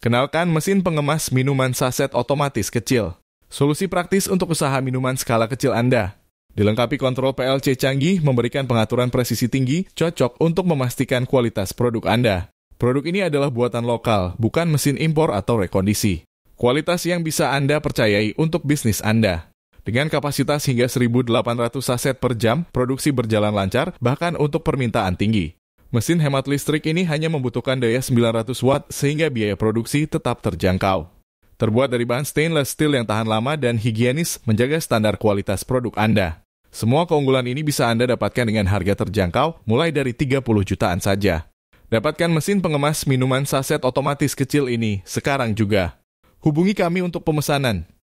Kenalkan mesin pengemas minuman saset otomatis kecil. Solusi praktis untuk usaha minuman skala kecil Anda. Dilengkapi kontrol PLC canggih memberikan pengaturan presisi tinggi, cocok untuk memastikan kualitas produk Anda. Produk ini adalah buatan lokal, bukan mesin impor atau rekondisi. Kualitas yang bisa Anda percayai untuk bisnis Anda. Dengan kapasitas hingga 1.800 saset per jam, produksi berjalan lancar, bahkan untuk permintaan tinggi. Mesin hemat listrik ini hanya membutuhkan daya 900 watt sehingga biaya produksi tetap terjangkau. Terbuat dari bahan stainless steel yang tahan lama dan higienis menjaga standar kualitas produk Anda. Semua keunggulan ini bisa Anda dapatkan dengan harga terjangkau mulai dari 30 jutaan saja. Dapatkan mesin pengemas minuman saset otomatis kecil ini sekarang juga. Hubungi kami untuk pemesanan